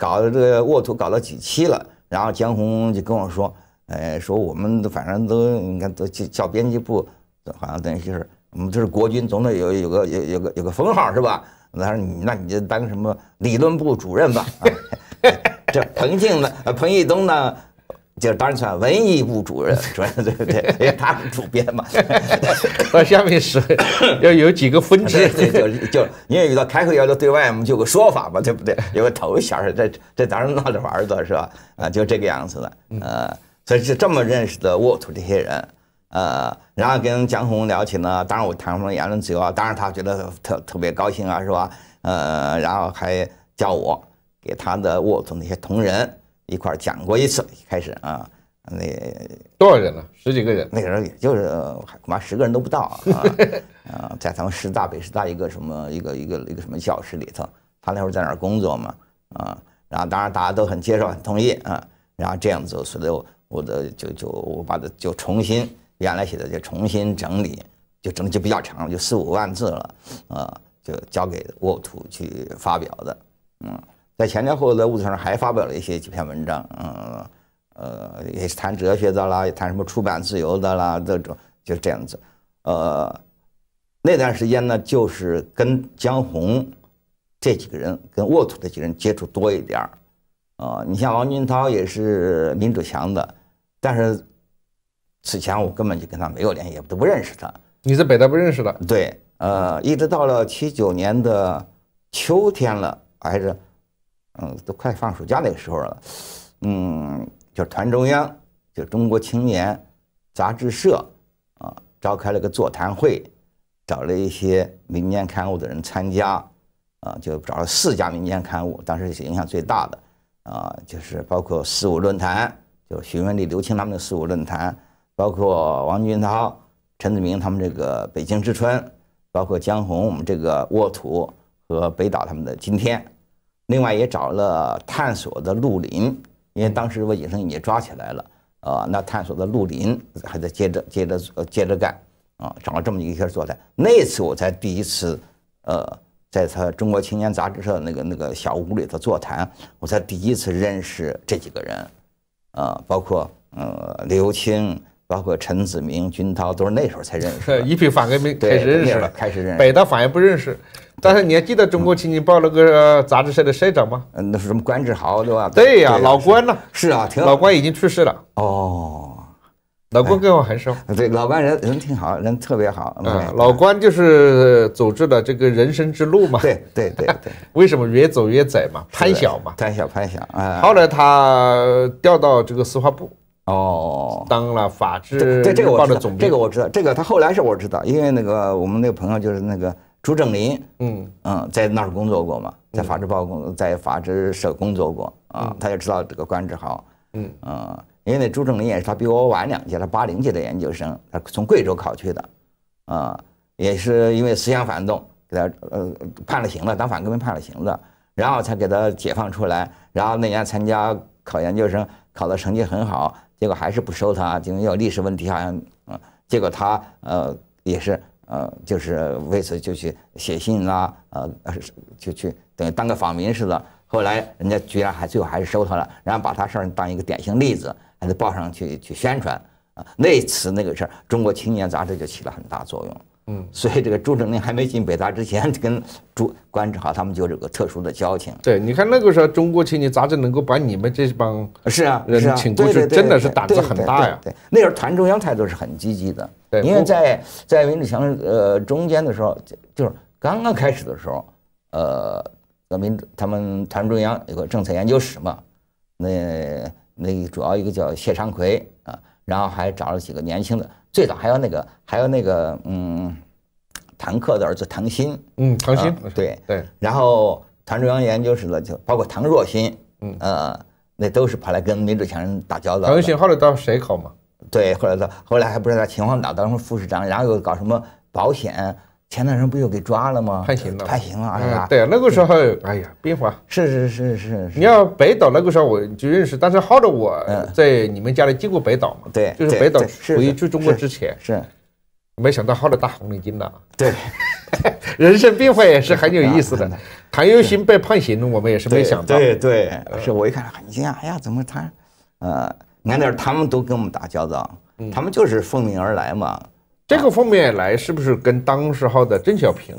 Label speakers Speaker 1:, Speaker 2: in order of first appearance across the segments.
Speaker 1: 搞这个沃土搞了几期了，然后江红就跟我说，哎，说我们反正都你看都叫编辑部，好像等于就是我们这是国军，总得有有个有有个有个封号是吧？他说你那你就当什么理论部主任吧，这彭静呢，彭义东呢？就是当然算文艺部主任，主任对不对？因为他是主编嘛。我下面是要有几个分支，就就你也遇到开会要求对外嘛，就个说法嘛，对不对？有个头衔，这这当然闹着玩的是吧？啊，就这个样子的，呃，所以就这么认识的沃土这些人，呃，然后跟江红聊起呢，当然我谈什么言论自由啊，当然他觉得特特别高兴啊，是吧？呃，然后还叫我给他的沃土那些同仁。一块儿讲过一次，开始啊，那多少人呢？十几个人，那个时候也就是恐怕十个人都不到啊，啊，在咱们师大、北师大一个什么一个一个一个什么教室里头，他那会儿在那儿工作嘛啊，然后当然大家都很接受、很同意啊，然后这样子，所以我的就就我把它就重新原来写的就重新整理，就整就比较长，就四五万字了啊，就交给沃土去发表的，嗯。在前前后后，在物资上还发表了一些几篇文章，嗯，呃，也是谈哲学的啦，也谈什么出版自由的啦，这种就这样子。呃，那段时间呢，就是跟江红这几个人，跟沃土的几个人接触多一点儿。啊，你像王军涛也是民主墙的，但是此前我根本就跟他没有联系，也都不认识他。你在北大不认识的。对，呃，一直到了七九年的秋天了，还是。嗯，都快放暑假那个时候了，嗯，就团中央就中国青年杂志社啊，召开了个座谈会，找了一些民间刊物的人参加啊，就找了四家民间刊物，当时影响最大的啊，就是包括四五论坛，就徐文丽、刘青他们的四五论坛，包括王军涛、陈子明他们这个《北京之春》，包括江红我们这个《沃土》和北岛他们的《今天》。另外也找了探索的陆林，因为当时我景生已经抓起来了，啊，那探索的陆林还在接着接着接着干，啊，找了这么一些座谈。那次我才第一次，呃，在他中国青年杂志社那个那个小屋里头座谈，我才第一次认识这几个人，啊，包括呃刘青，包括陈子明、军涛，都是那时候才认
Speaker 2: 识，一批反革命开始认识了，开始认识，北大反也不认识。但是你还记得中国青年报那个杂志社的社长吗？嗯，那是什么关志豪对吧？对呀，老关呐。是啊，老关已经去世了。哦，老关跟我很熟。对，老关
Speaker 1: 人人挺好，人特别好。嗯，
Speaker 2: 老关就是走织了这个人生之路嘛。对对对对。为什么越走越窄嘛？贪小嘛？贪小贪小。啊。后来他调到这个司法部。哦。当了法制。对这个我知道，这个我知
Speaker 1: 道，这个他后来是我知道，因为那个我们那个朋友就是那个。朱正林，嗯嗯，在那儿工作过嘛，在法制报工，在法制社工作过啊，他也知道这个关志豪，嗯因为那朱正林也是他比我晚两届，他八零届的研究生，他从贵州考去的啊，也是因为思想反动，给他呃判了刑了，当反革命判了刑了，然后才给他解放出来，然后那年参加考研究生，考的成绩很好，结果还是不收他，因为有历史问题，好像嗯，结果他呃也是。呃，就是为此就去写信啦，呃，就去等于当个访民似的。后来人家居然还最后还是收他了，然后把他事儿当一个典型例子，还得报上去去宣传啊。那次那个事儿，中国青年杂志就起了很大作用。嗯，所以这个朱正林还没进北大之前，跟朱关志豪他们就有个特殊的交情。对，你看那个时候中国青年杂志能够把你们这帮
Speaker 2: 是啊人请过去，真的是胆子很大呀。
Speaker 1: 对，那时候团中央态度是很积极的。对，因为在在文志强呃中间的时候，就是刚刚开始的时候，呃，民他们团中央有个政策研究室嘛，那那主要一个叫谢长魁啊，然后还找了几个年轻的，最早还有那个还有那个嗯。唐克的儿子唐鑫，嗯，唐鑫，对对，然后团中央研究室的就包括唐若新，嗯呃，那都是跑来跟民主强人打交道。唐若新后来到谁考嘛？对，后来到后来还不知道秦皇岛当么副市长，然后又搞什么保险，前段时间不又给抓了吗？还行了，还行了，哎呀，对，
Speaker 2: 那个时候哎呀变化。是是是是。是。你要北岛那个时候我就认识，但是后来我在你们家里见过北岛嘛，对，就是北岛回去中国之前是。没想到后来当红领巾了。对，人生变化也是很有意思
Speaker 1: 的。唐友兴被判刑，我们也是没想到。对对，是，我一看很惊讶，哎呀，怎么他，呃，难道他们都跟我们打交道，他们就是奉命而来嘛。
Speaker 2: 这个奉命而来是不是跟当时候的邓小平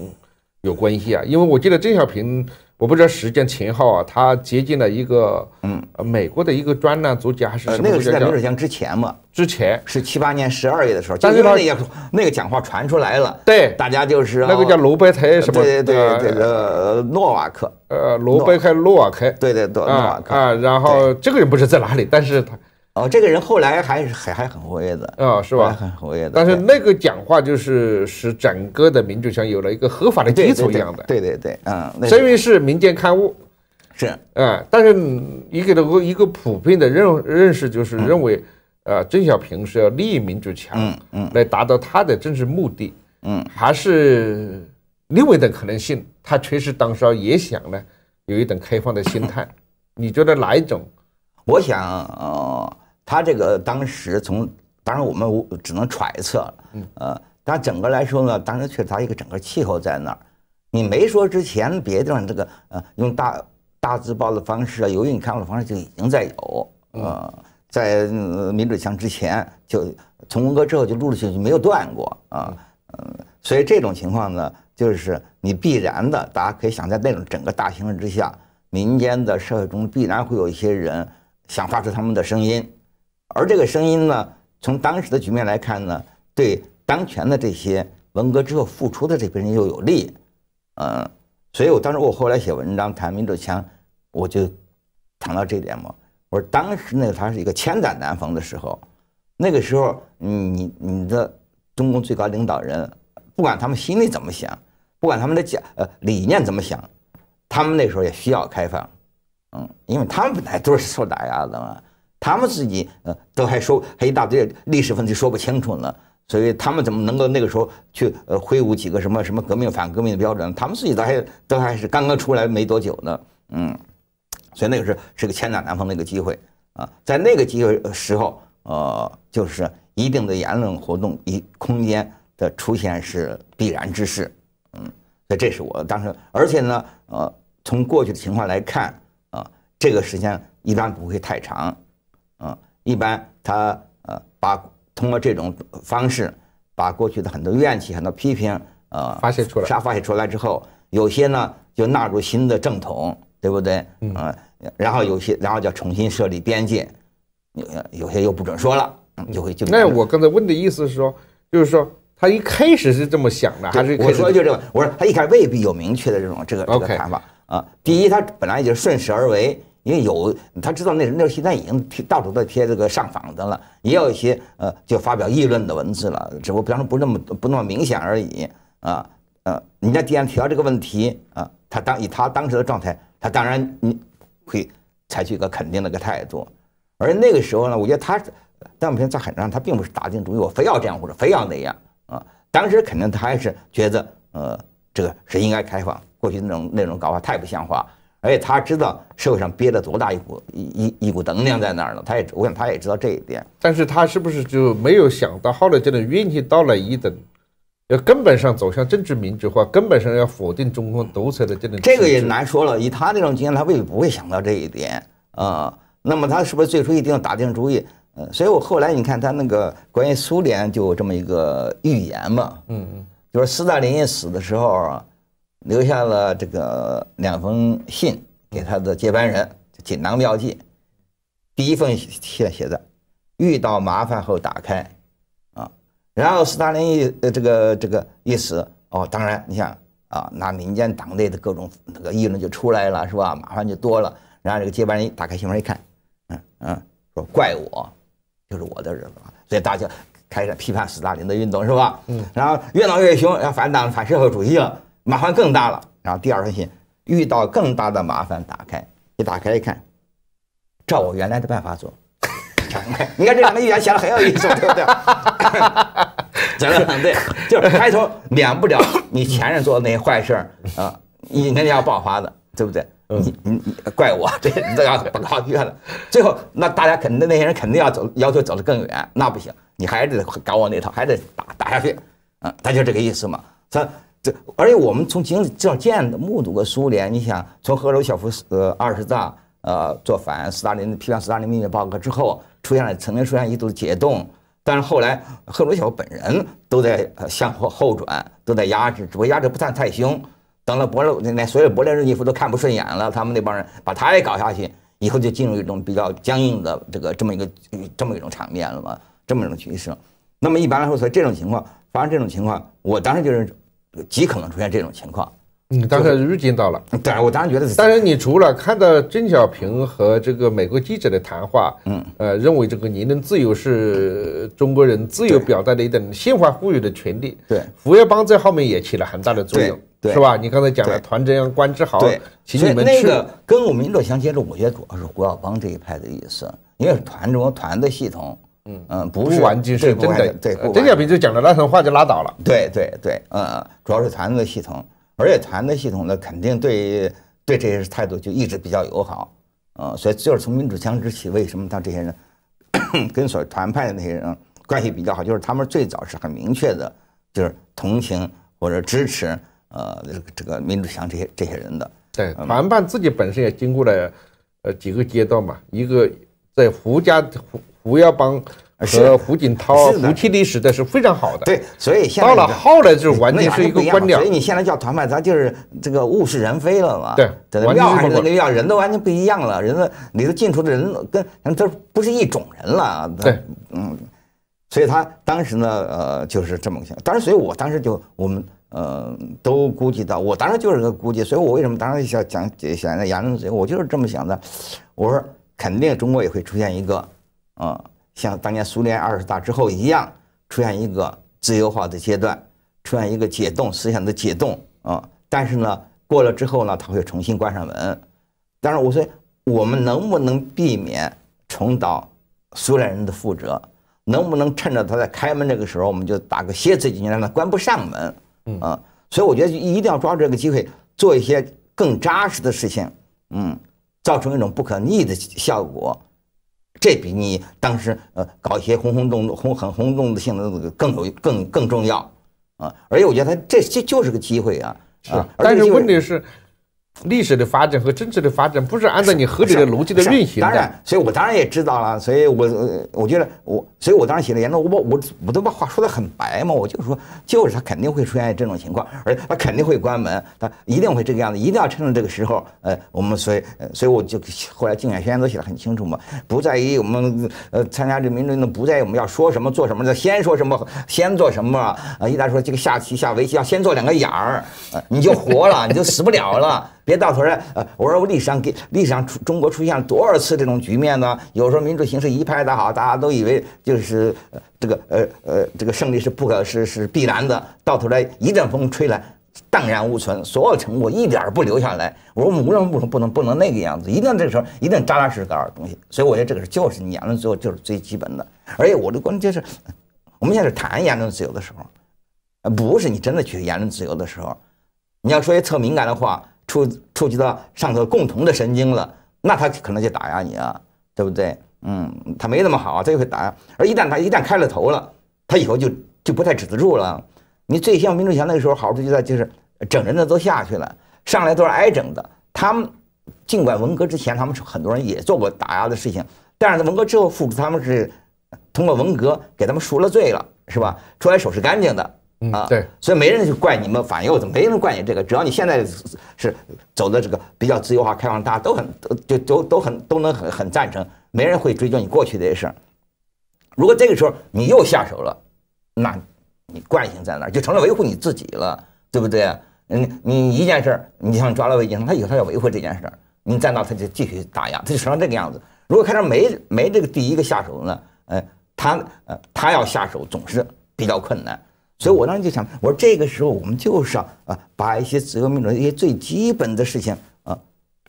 Speaker 2: 有关系啊？因为我记得邓小平。我不知道时间前后啊，他接近了一个，嗯，美国的一
Speaker 1: 个专栏作家还是什么？那个是在流水席之前嘛？之前是七八年十二月的时候，但是那个那个讲话传出来了，对，大家就是那个叫罗伯特，什么对对对，这
Speaker 2: 个诺瓦克，呃，罗伯特诺瓦克，对对对，诺瓦克啊，然后这个人不知在哪里，但是他。哦，这个人后
Speaker 1: 来还还还很活跃
Speaker 2: 的啊，是吧？很活跃的。但是那个讲话就是使整个的民主墙有了一个合法的基础，一样
Speaker 1: 的。对对对，嗯。正因
Speaker 2: 为是民间刊物，是啊。但是一个一个普遍的认认识就是认为，啊，邓小平是要利民主墙，嗯嗯，来达到他的政治目的，嗯，还是另外一种可能性。他确实当时也想呢，有一种开放的心态。你觉得哪一种？我
Speaker 1: 想，哦。他这个当时从，当然我们只能揣测，嗯，呃，但整个来说呢，当时确实他一个整个气候在那儿，你没说之前，别地方这个呃用大大字报的方式啊，游行抗的方式就已经在有，呃，在民主墙之前就，从文革之后就陆陆续续没有断过，啊，嗯，所以这种情况呢，就是你必然的，大家可以想在那种整个大形势之下，民间的社会中必然会有一些人想发出他们的声音。而这个声音呢，从当时的局面来看呢，对当权的这些文革之后复出的这批人又有利，嗯，所以我当时我后来写文章谈民主墙，我就谈到这点嘛。我说当时那个他是一个千载难逢的时候，那个时候你你的中共最高领导人，不管他们心里怎么想，不管他们的讲呃理念怎么想，他们那时候也需要开放，嗯，因为他们本来都是受打压的嘛。他们自己呃都还说还一大堆历史问题说不清楚呢，所以他们怎么能够那个时候去呃挥舞几个什么什么革命反革命的标准？他们自己都还都还是刚刚出来没多久呢，嗯，所以那个是是个千载难逢的一个机会啊，在那个机会时候，呃，就是一定的言论活动一空间的出现是必然之事，嗯，所以这是我当时，而且呢，呃，从过去的情况来看啊，这个时间一般不会太长。啊，一般他呃，把通过这种方式把过去的很多怨气、很多批评呃发泄出来，啥发泄出来之后，有些呢就纳入新的正统，对不对？嗯。然后有些，然后就重新设立边界，有有些又不准说了，就会就。那我刚才问的意思是说，就
Speaker 2: 是说他一开始是这么想的，还是我说的就这个？
Speaker 1: 我说他一开始未必有明确的这种这个这个看法啊。第一，他本来就顺势而为。因为有他知道，那那时候现在已经到处都贴这个上访的了，也有一些呃，就发表议论的文字了，只不过比方说不那么不那么明显而已啊。呃，人家既然提到这个问题啊，他当以他当时的状态，他当然你会采取一个肯定的一个态度。而那个时候呢，我觉得他邓小平在很上他并不是打定主意我非要这样或者非要那样啊。当时肯定他还是觉得呃，这个是应该开放，过去那种那种搞法太不像话。而且他知道社会上憋了多大一股一一一股能量在那儿呢？他也我想，他也知道这一点。
Speaker 2: 但是他是不是就没有想到后来这种运气到了一等，要根本上走向政治民主化，根本上要否定中共独裁的这种？这个也难
Speaker 1: 说了。以他那种经验，他未必不会想到这一点啊。那么他是不是最初一定要打定主意？呃，所以我后来你看他那个关于苏联就有这么一个预言嘛，嗯嗯，就是斯大林一死的时候啊。留下了这个两封信给他的接班人，锦囊妙计。第一封信写的，遇到麻烦后打开，啊，然后斯大林一这个这个一死，哦，当然你想啊，那民间党内的各种那个议论就出来了，是吧？麻烦就多了。然后这个接班人打开信封一看，嗯嗯，说怪我，就是我的人了。所以大家开始批判斯大林的运动是吧？嗯。然后越闹越凶，要反党反社会主义。了。麻烦更大了，然后第二封信遇到更大的麻烦，打开一打开一看，照我原来的办法做。你看这两个预言写的很有意思，对不对？讲的很对，就是开头免不了你前任做的那些坏事啊，肯定要爆发的，对不对？你你你怪我，对，都要不个越了。最后那大家肯定那些人肯定要走，要求走得更远，那不行，你还得搞我那套，还得打打下去，啊，他就这个意思嘛，以这，而且我们从经历上见、目睹过苏联。你想，从赫鲁晓夫呃二十大呃作反，斯大林批判斯大林秘密报告之后，出现了曾经出现一度解冻，但是后来赫鲁晓夫本人都在向后后转，都在压制，只不过压制不算太凶。等了勃列那，所有勃列日涅夫都看不顺眼了，他们那帮人把他也搞下去，以后就进入一种比较僵硬的这个这么一个这么一种场面了嘛，这么一种局势。那么一般来说，所以这种情况发生这种情况，我当时就是。极可能出现这种情况，嗯，当然预见
Speaker 2: 到了。对我当然觉得。但是，你除了看到邓小平和这个美国记者的谈话，嗯，呃，认为这个言论自由是中国人自由表达的一种宪法赋予的权利，对。胡耀邦在后面也起了很大的作用，对，是吧？你刚才讲了团中央关志豪，对，其实那个
Speaker 1: 跟我们乐享接触，我觉得主要是胡耀邦这一派的意思，因为团中团的系统。嗯嗯，不是玩具，是真的。对，邓小平就讲的那番话就拉倒了。对对对，嗯，主要是团的系统，而且团的系统呢，肯定对对这些态度就一直比较友好。嗯，所以就是从民主墙之起，为什么他这些人跟所团派那些人关系比较好，就是他们最早是很明确的，就是同情或者支持呃这个这个民主墙这些这些
Speaker 2: 人的。对，团派自己本身也经过了呃几个阶段嘛，一个。在胡家胡胡耀邦和胡锦涛、胡庆历史的是非常好的。对，
Speaker 1: 所以到了后来就是完全是一个官僚，所以你现在叫团派，他就是这个物是人非了嘛。对，对，全还是那个要人都完全不一样了，人的里头进出的人跟他不是一种人了。对，嗯，所以他当时呢，呃，就是这么想。当然，所以我当时就我们呃都估计到，我当时就是个估计。所以我为什么当时想讲想在杨论的时候，我就是这么想的。我说。肯定中国也会出现一个，呃，像当年苏联二十大之后一样，出现一个自由化的阶段，出现一个解冻思想的解冻啊。但是呢，过了之后呢，它会重新关上门。当然，我说我们能不能避免重蹈苏联人的覆辙？能不能趁着他在开门这个时候，我们就打个楔子进去，让他关不上门？嗯，啊，所以我觉得一定要抓住这个机会，做一些更扎实的事情。嗯。造成一种不可逆的效果，这比你当时呃搞一些轰轰动轰很轰动的性能更有更更重要，啊！而且我觉得它这这就是个机会啊啊！但是问题
Speaker 2: 是。历史的发展和政治的发展不是按照你合理的逻辑的运行的，
Speaker 1: 所以，我当然也知道了。所以我，我觉得我，所以我当然写了言论。我把我我都把话说得很白嘛。我就说，就是他肯定会出现这种情况，而他肯定会关门，他一定会这个样子，一定要趁着这个时候。呃，我们所以，所以我就后来竞选宣言都写的很清楚嘛。不在于我们呃参加这民主运动，不在于我们要说什么、做什么的，先说什么、先做什么啊。一旦说这个下棋、下围棋要先做两个眼儿，你就活了，你就死不了了。别到头来，呃，我说我历史上给历史上出中国出现了多少次这种局面呢？有时候民主形式一派大好，大家都以为就是这个呃呃这个胜利是不可是是必然的，到头来一阵风吹来，荡然无存，所有成果一点不留下来。我说我们无论不能不能不能那个样子？一定这个时候一定扎扎实实搞点东西。所以我觉得这个是就是言论自由就是最基本的。而且我的观点就是，我们现在是谈言论自由的时候，不是你真的去言论自由的时候，你要说些特敏感的话。触触及到上头共同的神经了，那他可能就打压你啊，对不对？嗯，他没那么好，他就会打压。而一旦他一旦开了头了，他以后就就不太止得住了。你最像民主墙那个时候，好处就在就是整人的都下去了，上来都是挨整的。他们尽管文革之前他们是很多人也做过打压的事情，但是在文革之后付出，他们是通过文革给他们赎了罪了，是吧？出来手是干净的。啊，对，所以没人去怪你们反右，怎么没人怪你这个？只要你现在是走的这个比较自由化、开放，大家都很就都都很都能很很赞成，没人会追究你过去这些事儿。如果这个时候你又下手了，那你惯性在哪儿？就成了维护你自己了，对不对？你你一件事儿，你像抓了魏晋他以后他要维护这件事儿，你再闹他就继续打压，他就成了这个样子。如果开始没没这个第一个下手呢，呃，他呃他要下手总是比较困难。所以我当时就想，我说这个时候我们就是要啊，把一些自由民主一些最基本的事情啊，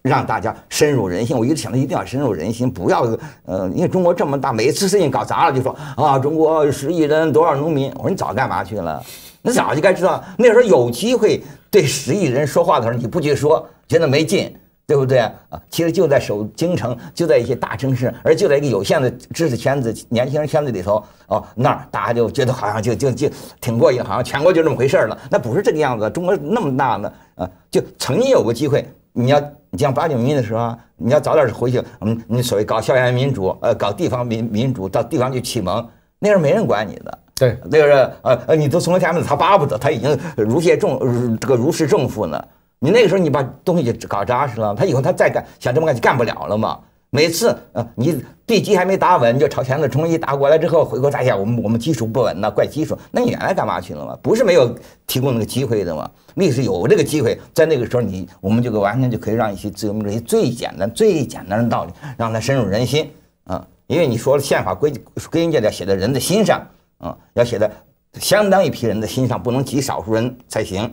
Speaker 1: 让大家深入人心。我一直想，一定要深入人心，不要呃，因为中国这么大，每一次事情搞砸了就说啊，中国十亿人多少农民，我说你早干嘛去了？你早就该知道，那时候有机会对十亿人说话的时候，你不去说，觉得没劲。对不对啊？其实就在首京城，就在一些大城市，而就在一个有限的知识圈子、年轻人圈子里头哦，那儿大家就觉得好像就就就挺过瘾，好像全国就那么回事了。那不是这个样子，中国那么大呢，啊，就曾经有过机会。你要你像八九年的时候，你要早点回去，嗯，你所谓搞校园民主，呃，搞地方民民主，到地方去启蒙，那时候没人管你的。对，那个是呃呃，你都从天门，他巴不得他已经如谢重，这个如释政府呢。你那个时候，你把东西就搞扎实了，他以后他再干想这么干就干不了了嘛。每次呃，你地基还没打稳，就朝前头冲一打过来之后，回过头来，我们我们基础不稳呐，怪基础。那你原来干嘛去了嘛？不是没有提供那个机会的嘛？历史有这个机会，在那个时候，你我们就完全就可以让一些资本主义些最简单、最简单的道理，让它深入人心啊。因为你说了宪法归归根结底写在人的心上啊，要写在相当一批人的心上，不能极少数人才行。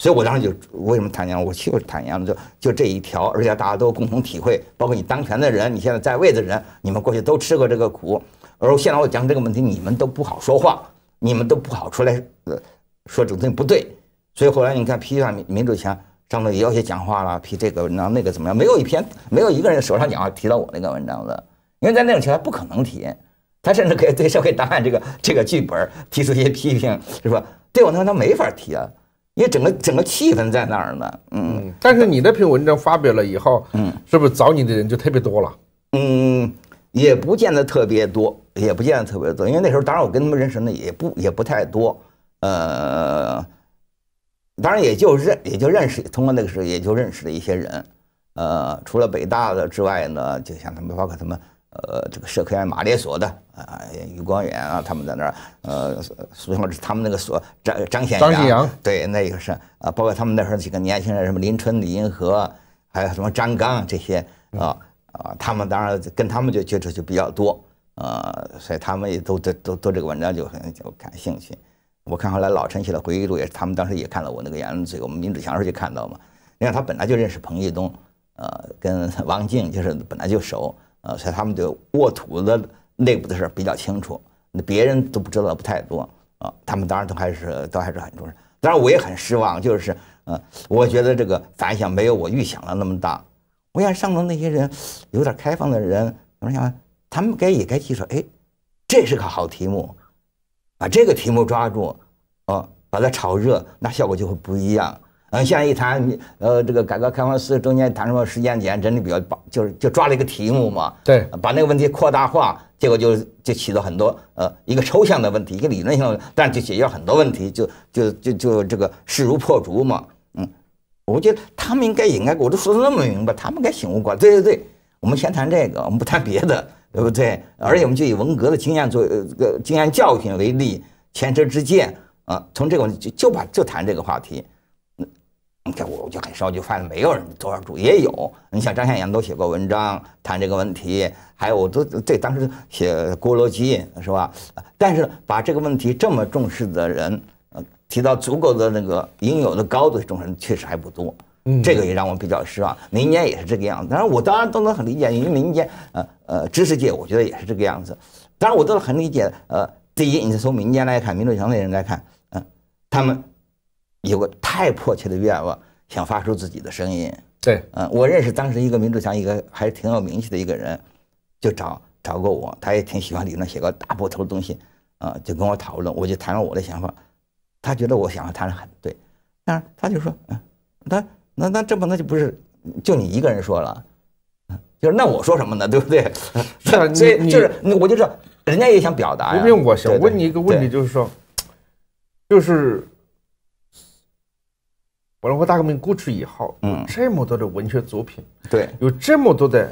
Speaker 1: 所以，我当时就为什么坦言，我就是坦言，了，就就这一条，而且大家都共同体会，包括你当权的人，你现在在位的人，你们过去都吃过这个苦。而现在我讲这个问题，你们都不好说话，你们都不好出来，说这东西不对。所以后来你看，批判民民主前，张总也要些讲话了，批这个文章那个怎么样？没有一篇，没有一个人手上讲话提到我那个文章的，因为在那种情况下不可能提。他甚至可以对社会档案这个这个剧本提出一些批评，是吧？对我那他没法提啊。因为整个整个气氛在那儿呢，嗯，但是你那篇文章发表了以后，嗯，是不是找你的人就特别多了？嗯，也不见得特别多，也不见得特别多，因为那时候当然我跟他们认识的也不也不太多，呃，当然也就认也就认识，通过那个时候也就认识了一些人，呃，除了北大的之外呢，就像他们包括他们。呃，这个社科院马列所的啊，余光远啊，他们在那儿，呃，苏老师他们那个所张张显张扬，对，那个是啊，包括他们那时候几个年轻人，什么林春、李银河，还有什么张刚这些啊啊，他们当然跟他们就接触就比较多呃，所以他们也都都都对这个文章就很就感兴趣。我看后来老陈写的回忆录，也是，他们当时也看了我那个言论，这个我们林主祥不是看到嘛？你看他本来就认识彭玉东，呃，跟王静就是本来就熟。呃，所以他们对沃土的内部的事儿比较清楚，那别人都不知道不太多啊。他们当然都还是都还是很重视，当然我也很失望，就是呃，我觉得这个反响没有我预想的那么大。我想上头那些人有点开放的人我想？他们该也该记住，哎，这是个好题目，把这个题目抓住，啊，把它炒热，那效果就会不一样。嗯，像一谈呃，这个改革开放四中间谈什么时间点，真的比较把就是就抓了一个题目嘛，对，把那个问题扩大化，结果就就起到很多呃一个抽象的问题，一个理论性，但是就解决很多问题，就就就就这个势如破竹嘛，嗯，我觉得他们应该也应该，我都说的那么明白，他们该醒悟过来，对对对，我们先谈这个，我们不谈别的，对不对？而且我们就以文革的经验做个经验教训为例，前车之鉴啊，从这个就就把就谈这个话题。这我就很烧，就发现没有人多少主，也有。你像张向阳都写过文章谈这个问题，还有我都对当时写郭罗基是吧？但是把这个问题这么重视的人，呃，提到足够的那个应有的高度重视，确实还不多。嗯，这个也让我比较失望。民间也是这个样子，当然我当然都能很理解，因为民间呃呃知识界我觉得也是这个样子，当然我都是很理解。呃，第一，你是从民间来看，民族强的人来看，嗯，他们。有个太迫切的愿望，想发出自己的声音。对，嗯，我认识当时一个民主墙，一个还是挺有名气的一个人，就找找过我。他也挺喜欢李能写个大部头的东西，嗯，就跟我讨论。我就谈了我的想法，他觉得我想法谈的很对。但是他就说，嗯，那那那这不那就不是就你一个人说了，嗯，就是那我说什么呢，对不对？所以就是我就说，人家也想表达。不用，我想问你一个问题，就是说，
Speaker 2: 就是。文化大革命过去以后，嗯，这么多的文学作品，对，有这么多的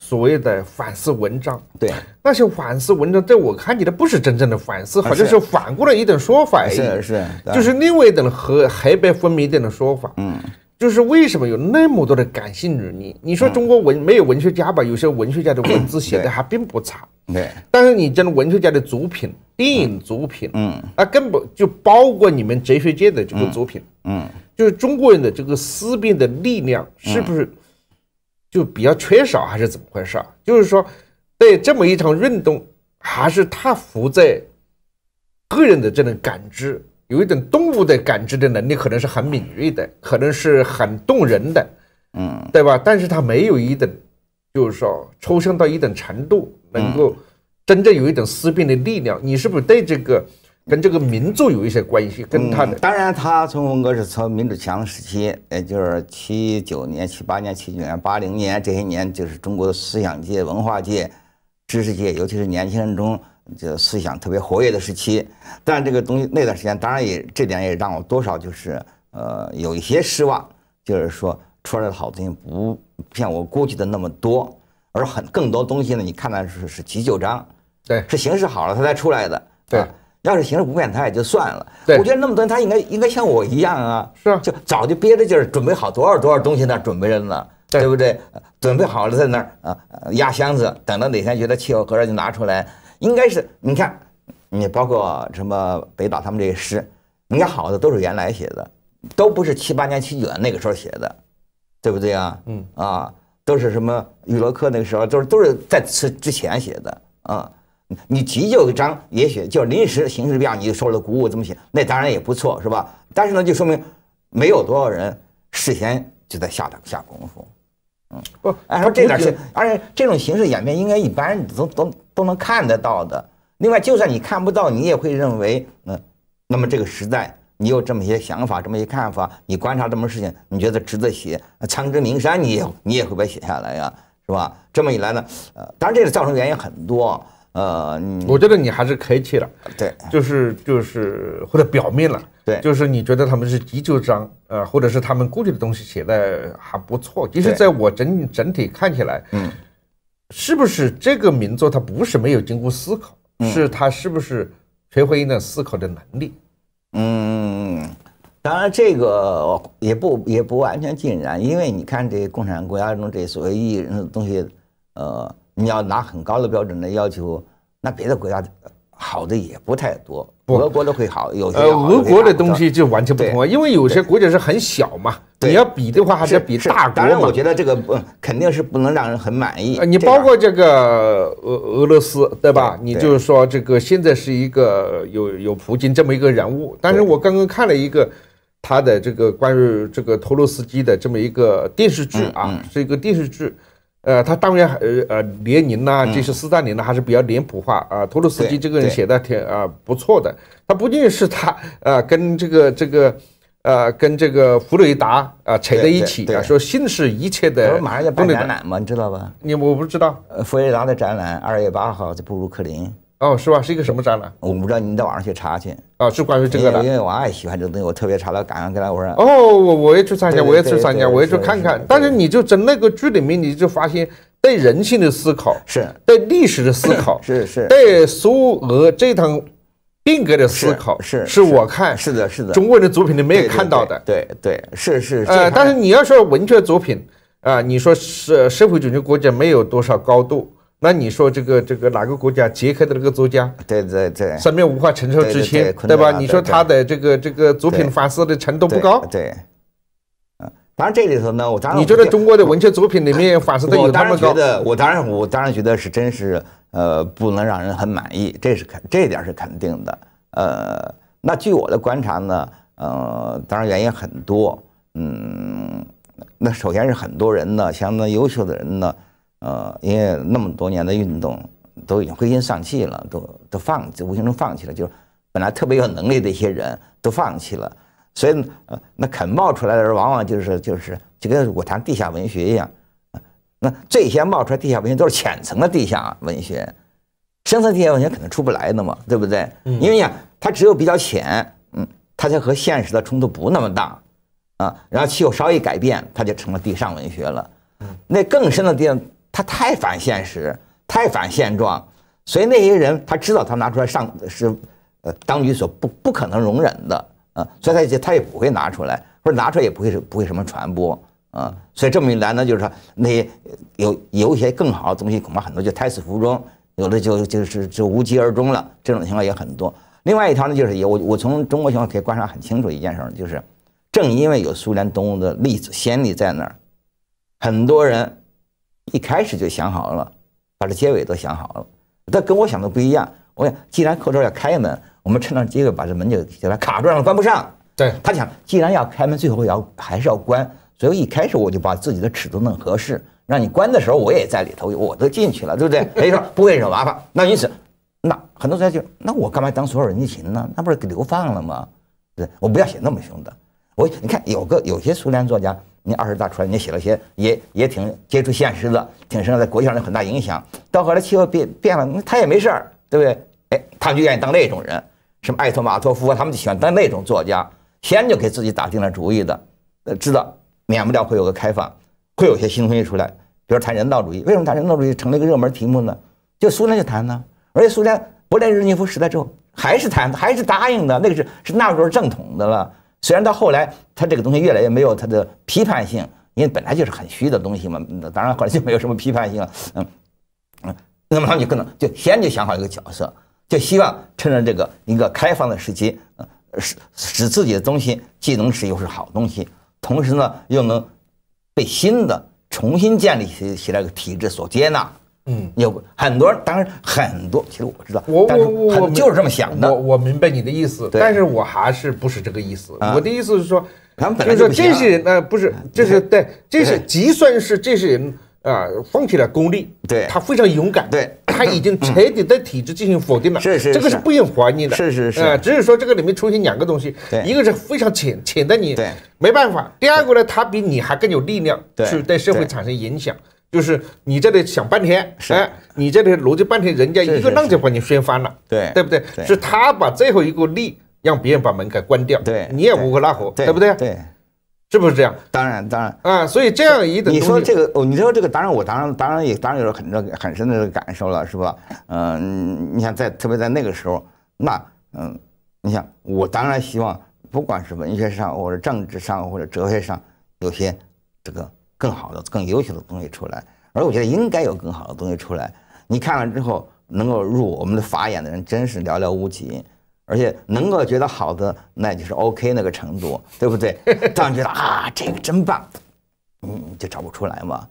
Speaker 2: 所谓的反思文章，对，那些反思文章，在我看起来不是真正的反思，好像是反过来一种说法是是，就是另外一种黑黑白分明一点的说法，嗯，就是为什么有那么多的感性女义？你说中国文没有文学家吧？有些文学家的文字写的还并不差，对，但是你讲文学家的作品、电影作品，嗯，那根本就包括你们哲学界的这个作品，嗯。就是中国人的这个思辨的力量是不是就比较缺少，还是怎么回事儿？就是说，在这么一场运动，还是他浮在个人的这种感知，有一种动物的感知的能力，可能是很敏锐的，可能是很动人的，嗯，对吧？但是他没有一种，就是说抽象到一定程度，能够真正有一种思辨的力量。你是不是对这个？跟这个民族有一些关系，跟他的
Speaker 1: 当然，他从文革是从民主强时期，也就是七九年、七八年、七九年、八零年这些年，就是中国的思想界、文化界、知识界，尤其是年轻人中，就思想特别活跃的时期。但这个东西那段时间，当然也这点也让我多少就是呃有一些失望，就是说出来的好东西不像我估计的那么多，而很更多东西呢，你看的是是急救章，对，是形势好了他才出来的，对。要是形式不变态也就算了，我觉得那么多人他应该应该像我一样啊，是啊，就早就憋着劲儿，准备好多少多少东西在那准备着呢，对不对？准备好了在那儿啊，压箱子，等到哪天觉得气候合适就拿出来。应该是你看，你包括什么北岛他们这些诗，你看好的都是原来写的，都不是七八年、七九年那个时候写的，对不对啊？嗯，啊，都是什么语乐课那个时候，都是都是在此之前写的啊。你急救张，也许就临时形式变你就受了鼓舞这么写，那当然也不错，是吧？但是呢，就说明没有多少人事先就在下下功夫。嗯，不，按说这点儿，而且这种形式演变应该一般都都都能看得到的。另外，就算你看不到，你也会认为，嗯，那么这个时代你有这么些想法，这么些看法，你观察这么事情，你觉得值得写，苍之名山，你也你也会被写下来呀，是吧？这么一来呢，呃，当然这个造成原因很多。呃，我觉得你还是客气了，对，就是就是
Speaker 2: 或者表面了，对，就是你觉得他们是急就章，呃，或者是他们固定的东西写的还不错，其实在我整整体看起来，嗯，是不是这个名作它不是没有经过思考，嗯，是它是不是缺乏一定的思考的能力，
Speaker 1: 嗯，当然这个也不也不完全尽然，因为你看这共产国家中这所谓的东西，呃。你要拿很高的标准来要求，那别的国家好的也不太多。俄国的会好，有些。俄国的东西
Speaker 2: 就完全不同啊，因为有些国家是很小嘛。你要比的话，还是要比
Speaker 1: 大国。当然，我觉得这个不肯定是不能让人很满
Speaker 2: 意。你包括这个俄俄罗斯，对吧？你就是说这个现在是一个有有普京这么一个人物，但是我刚刚看了一个他的这个关于这个托洛斯基的这么一个电视剧啊，是一个电视剧。呃，他当然，呃呃，列宁呐，就是斯大林呐，还是比较脸谱化啊。托洛斯基这个人写的挺啊不错的，他不仅是他，呃，跟这个这个，呃，跟这个弗雷达啊扯在一起啊，说心是一切的。马上要办展览嘛，你知道吧？你我不知道。呃，弗雷达的展览二
Speaker 1: 月八号在布鲁克林。哦，是吧？是一个什么展览？我不知道，你到网上去查去。啊，是关于这个的。因为我爱喜欢这个东西，我特别查了，赶上跟他我说。哦，我我
Speaker 2: 也去参加，我也去参加，我也去看看。但是你就在那个剧里面，你就发现对人性的思考，是对历史的思考，是是，对苏俄这趟。变革的思考，是是我看，是的，是的。中国的作品你没有看到的，对对，是是。呃，但是你要说文学作品啊，你说社社会主义国家没有多少高度。那你说这个这个哪个国家杰克的那个作家，
Speaker 1: 对对对，生命
Speaker 2: 无法承受之轻，对吧？你说他的这个这个作品反思的程度不高，对，嗯，当然这里头呢，我，当然你觉得中国的文学作品里面反思的有那么高？我
Speaker 1: 当然，我当然觉得是真是，呃，不能让人很满意，这是肯这点是肯定的，呃，那据我的观察呢，呃，当然原因很多，嗯，那首先是很多人呢，相当优秀的人呢。呃，因为那么多年的运动，都已经灰心丧气了，都都放弃，无形中放弃了。就是本来特别有能力的一些人都放弃了，所以那肯冒出来的人，往往就是就是就跟我谈地下文学一样，那最先冒出来地下文学都是浅层的地下文学，深层地下文学肯定出不来的嘛，对不对？因为呀，它只有比较浅，嗯，它才和现实的冲突不那么大啊。然后气候稍一改变，它就成了地上文学了。那更深的地方。他太反现实，太反现状，所以那些人他知道他拿出来上是，呃，当局所不不可能容忍的啊，所以他也他也不会拿出来，或者拿出来也不会是不会什么传播啊，所以这么一来呢，就是说那些有有一些更好的东西，恐怕很多就胎死腹中，有的就就是就无疾而终了，这种情况也很多。另外一条呢，就是有我我从中国情况可以观察很清楚一件事，就是正因为有苏联东欧的例子先例在那儿，很多人。一开始就想好了，把这结尾都想好了。但跟我想的不一样。我想，既然客头要开门，我们趁这机会把这门就给他卡住，让关不上。对他想，既然要开门，最后要还是要关。所以一开始我就把自己的尺度弄合适，让你关的时候我也在里头，我都进去了，对不对？所以说不会惹麻烦。那因此，那很多同学就那我干嘛当所有人情呢？那不是给流放了吗？对，我不要写那么凶的。我你看，有个有些苏联作家，你二十大出来，你写了些，也也挺接触现实的，挺受在国际上的很大影响。到后来气候变变了，他也没事儿，对不对？哎，他们就愿意当那种人，什么艾托马托夫啊，他们就喜欢当那种作家，先就给自己打定了主意的，呃，知道免不了会有个开放，会有些新东西出来，比如谈人道主义。为什么谈人道主义成了一个热门题目呢？就苏联就谈呢，而且苏联勃列日涅夫时代之后还是谈，还是答应的，那个是是那时候正统的了。虽然到后来，他这个东西越来越没有他的批判性，因为本来就是很虚的东西嘛。当然后来就没有什么批判性了。嗯嗯，那么他就可能就先就想好一个角色，就希望趁着这个一个开放的时期，使使自己的东西既能是又是好东西，同时呢又能被新的重新建立起起来个体制所接纳。嗯，有，很多，当然很多，其实我知道，我我我就是这么想的，我我明白你的意思，但是我
Speaker 2: 还是不是这个意思，我的意思是说，就是说这些人，呃，不是，就是对，这是，即算是这些人，啊，放弃了功利，对，他非常勇敢，对，他已经彻底对体制进行否定了，是是，这个是不用怀疑的，是是是，呃，只是说这个里面出现两个东西，一个是非常浅浅的你，对，没办法，第二个呢，他比你还更有力量去对社会产生影响。就是你这里想半天，哎，你这里逻辑半天，人家一个浪就把你掀翻了，对对不对？是他把最后一个力让别人把门给关掉，对，你也无可奈何，对不对？对，是不是这样？当然，当然，
Speaker 1: 啊，所以这样一等，你说这个哦，你说这个，当然我当然当然也当然有了很多很深的感受了，是吧？嗯，你想在特别在那个时候，那嗯，你想我当然希望，不管是文学上，或者政治上，或者哲学上，有些这个。更好的、更优秀的东西出来，而我觉得应该有更好的东西出来。你看完之后能够入我们的法眼的人，真是寥寥无几。而且能够觉得好的，那就是 OK 那个程度，对不对？当然觉得啊，这个真棒，嗯，就找不出来嘛。